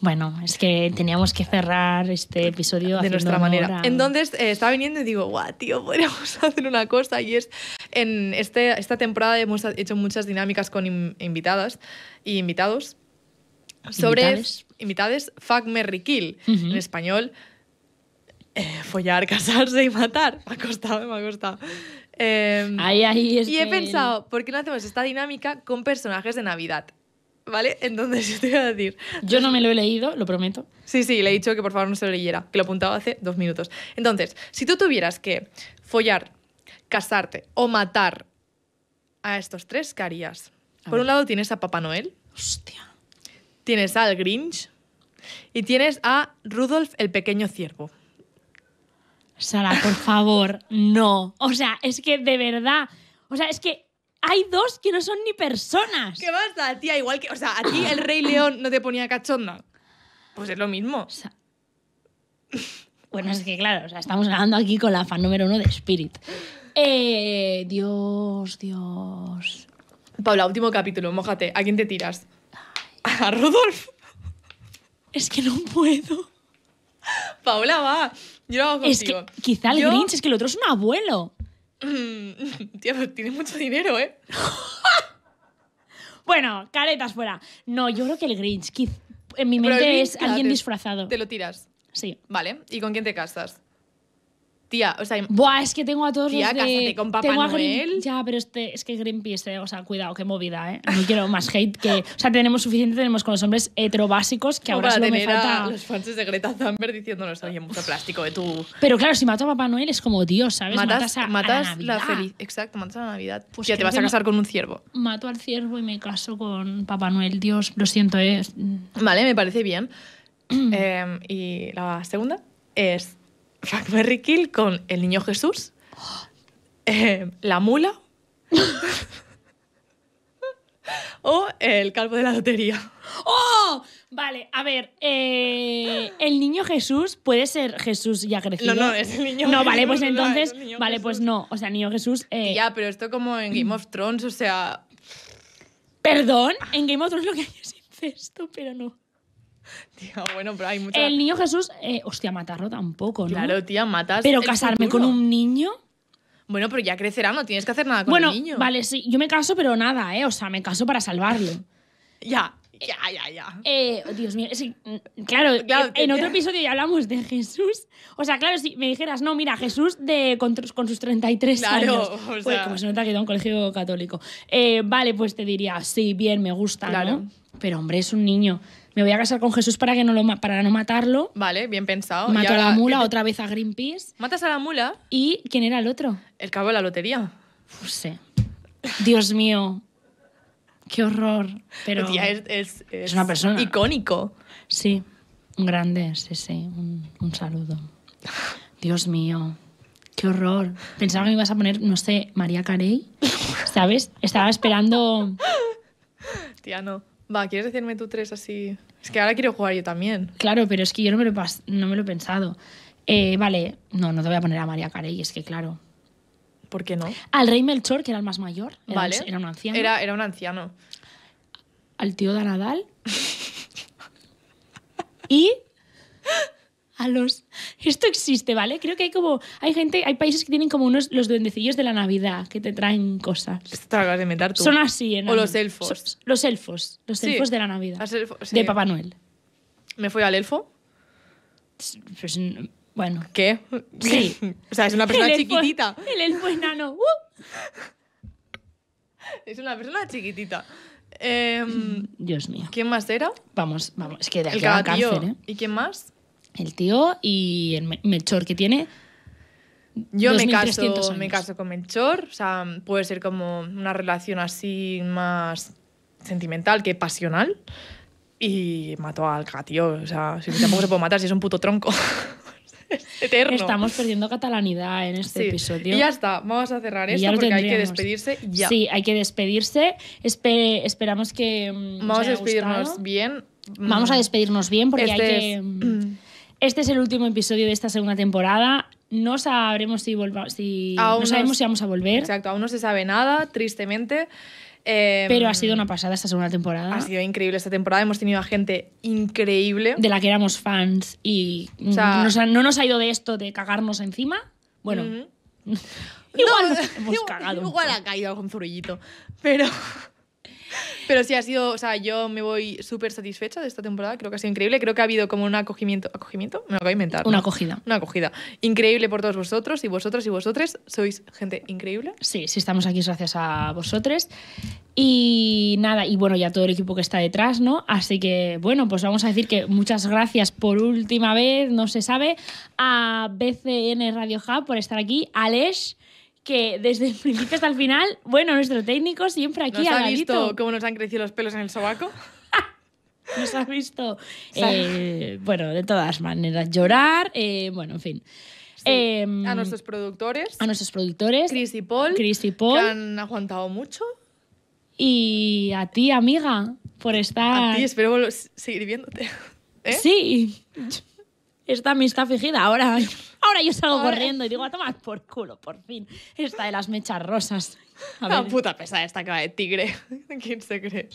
S1: Bueno, es que teníamos que cerrar este episodio de nuestra manera. Entonces
S2: eh, estaba viniendo y digo, guau, tío, podríamos hacer una cosa. Y es, en este, esta temporada hemos hecho muchas dinámicas con invitadas y invitados sobre invitades, Fuck, Merry, Kill. En español, eh, follar, casarse y matar. Me ha costado, eh, me ha costado. Em, ahí, y he pensado, ¿por qué no hacemos esta dinámica con personajes de Navidad? ¿Vale? Entonces, yo te voy a decir. Yo no me lo he leído, lo prometo. Sí, sí, le he dicho que por favor no se lo leyera, que lo apuntado hace dos minutos. Entonces, si tú tuvieras que follar, casarte o matar a estos tres, carías. por un lado tienes a Papá Noel. Hostia tienes al Grinch y tienes a Rudolf el pequeño ciervo. Sara, por favor,
S1: no. O sea, es que de verdad. O sea, es que hay dos que no son ni personas. ¿Qué pasa, tía? Igual que. O sea, a ti el Rey León no te ponía cachonda. Pues es lo mismo. bueno, es que claro, estamos hablando aquí con la fan número uno de Spirit. Eh, Dios, Dios. Paula, último
S2: capítulo, mójate. ¿A quién te tiras? a Rodolfo. Es que no puedo. Paola, va. Yo lo hago contigo. Es que quizá el Grinch, es que el
S1: otro es un abuelo. Mm, Tío, pero tiene mucho dinero, ¿eh? Bueno, caletas fuera. No, yo creo que el Grinch, en mi mente es alguien disfrazado.
S2: Te lo tiras. Sí. Vale. ¿Y con quién te casas?
S1: Tía, o sea. Buah, es que tengo a todos los. Tía, tengo con Papá Noel. Ya, pero este, es que Greenpeace, eh, o sea, cuidado, qué movida, ¿eh? No quiero más hate que. O sea, tenemos suficiente, tenemos con los hombres heterobásicos que ahora solo me falta. los
S2: fans de Greta Thunberg diciéndonos, oye, mucho plástico de tú.
S1: Pero claro, si mato a Papá Noel es como Dios, ¿sabes? Matas, a, la, feliz.
S2: Exacto, matas a la Navidad. Pues te vas a casar con
S1: un ciervo. Mato al ciervo y me caso con Papá Noel, Dios, lo siento, ¿eh? Vale, me parece bien.
S2: Em, y la segunda es Frank Kill con El Niño Jesús, eh, La Mula o El Calvo de la Lotería.
S1: ¡Oh! Vale, a ver, eh, el niño Jesús puede ser Jesús ya crecido. No, no, es el niño. No, vale, pues entonces, vale, pues no, o sea, niño Jesús. Eh, ya, pero esto como en Game of Thrones, o sea. Perdón, en Game of Thrones lo que hay es incesto, pero no. El niño Jesús, eh, hostia, matarlo tampoco, ¿no? Claro, tía, matas. Pero casarme con un niño. Bueno, pero ya crecerá, no tienes que hacer nada con bueno, Vale, sí, yo me caso, pero nada, ¿eh? O sea, me caso para salvarlo. ya, ya, ya, ya. Eh, oh, Dios mío, mm, claro, en, otro episodio ya hablamos de Jesús. O sea, claro, si me dijeras, no, mira, Jesús de, con, sus 33 claro, años. O sea... Pues, como se nota que un colegio católico. Eh, vale, pues te diría, sí, bien, me gusta, claro. Pero hombre, es un niño me voy a casar con Jesús para, que no, lo, para no matarlo. Vale, bien pensado. Mato a la mula, eh, otra vez a Greenpeace. ¿Matas a la mula? ¿Y quién era el otro? El cabo de la lotería. No sé. Dios mío. Qué horror. Pero Tía,
S2: es, es, una persona.
S1: Icónico. Sí, un grande, sí, sí. Un, un saludo. Dios mío. Qué horror. Pensaba que me ibas a poner, no sé, María Carey. ¿Sabes? Estaba esperando.
S2: Tía, no. Va, ¿quieres decirme tú tres así?
S1: Es que ahora quiero jugar yo también. Claro, pero es que yo no me lo, no me lo he pensado. Eh, vale, no, no te voy a poner a María Carey, es que claro. ¿Por qué no? Al rey Melchor, que era el más mayor. vale. era un anciano. Era, un anciano. Al tío de Nadal. y a los... Esto existe, ¿vale? Creo que hay como... Hay gente, hay países que tienen como unos los duendecillos de la Navidad que te traen cosas. Esto te lo acabas de meter tú. Son así, ¿no? O los elfos. los elfos. Los elfos de la
S2: Navidad. De Papá Noel. ¿Me fui al elfo?
S1: Pues, bueno. ¿Qué? Sí. o sea, es una persona chiquitita.
S2: El elfo enano. ¡Uh! Es una persona chiquitita. Em, Dios mío. ¿Quién más era?
S1: Vamos, vamos. Es que de aquí el ¿eh?
S2: ¿Y quién más?
S1: el tío y el Melchor, que tiene. Yo me caso, me caso
S2: con Melchor, o sea, puede ser como una relación así más sentimental que pasional. Y mató al gatillo, o sea, tampoco
S1: se puede matar si es un puto tronco. Eterno. Estamos perdiendo catalanidad en este episodio. Y ya está, vamos a cerrar esto porque hay que despedirse ya. Sí, hay que despedirse. esperamos que. Mm, vamos a despedirnos
S2: bien. Vamos a despedirnos
S1: bien porque este hay que. Mm, Este es el último episodio de esta segunda temporada. No sabremos si, volvamos, si no sabemos si vamos a volver. Exacto, aún no se sabe nada, tristemente. Em, pero ha sido una pasada esta segunda temporada. Ha sido increíble esta temporada. Hemos tenido a gente increíble. De la que éramos fans y no nos ha ido de esto de cagarnos encima. Bueno, igual hemos cagado. Igual ha caído algún zurullito. Pero.
S2: Pero sí ha sido, o sea, yo me voy súper satisfecha de esta temporada, creo que ha sido increíble, creo que ha habido como un acogimiento, acogimiento, me lo acabo de inventar. Una acogida. Una acogida. Increíble por todos vosotros y vosotras y vosotres,
S1: sois gente increíble. Sí, sí, estamos aquí gracias a vosotros. Y nada, y bueno, ya todo el equipo que está detrás, ¿no? Así que bueno, pues vamos a decir que muchas gracias por última vez, no se sabe, a BCN Radio Hub por estar aquí, Alex que desde el principio hasta el final, bueno, nuestro técnico siempre aquí ¿Nos ha visto cómo nos
S2: han crecido los pelos en el sobaco? nos
S1: ha visto,
S2: eh,
S1: bueno, de todas maneras, llorar, eh, bueno, en fin. a em, nuestros productores. A nuestros productores. Chris y Paul. Chris y Paul. Que han aguantado mucho. Y a ti, amiga, por estar... A ti, espero
S2: seguir viéndote. ¿Eh?
S1: Sí. Esta amistad fijida Ahora, ahora yo salgo corriendo y digo, a tomar por culo, por fin. Esta de las mechas rosas. A La ah, puta pesada esta va de tigre. ¿Quién se cree?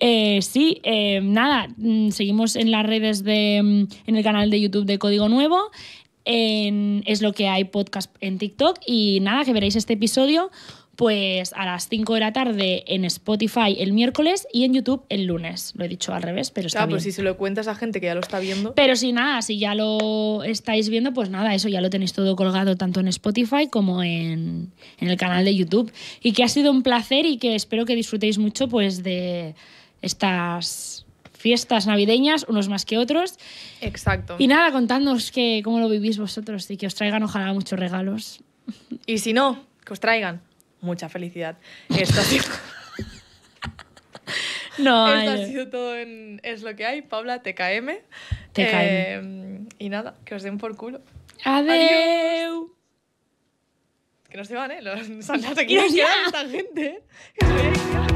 S1: Eh, sí, eh, nada. Mm, seguimos en las redes de. Mm, en el canal de YouTube de Código Nuevo. es lo que hay podcast en TikTok. Y nada, que veréis este episodio pues a las 5 de la tarde en Spotify el miércoles y en YouTube el lunes. Lo he dicho al revés, pero está claro, ah, Pues si se lo cuentas a gente que ya lo está viendo. Pero si nada, si ya lo estáis viendo, pues nada, eso ya lo tenéis todo colgado tanto en Spotify como en, el canal de YouTube. Y que ha sido un placer y que espero que disfrutéis mucho pues de estas fiestas navideñas, unos más que otros.
S2: Exacto. Y nada,
S1: contadnos que, cómo lo vivís vosotros y que os traigan ojalá muchos regalos.
S2: Y si no, que os traigan mucha felicidad. Esto ha sido...
S1: no, Esto ha sido
S2: todo en Es lo que hay. Paula, TKM. TKM. Eh, y nada, que os den por culo.
S1: adiós
S2: Que nos llevan ¿eh? Los, aquí. Que esta gente. Que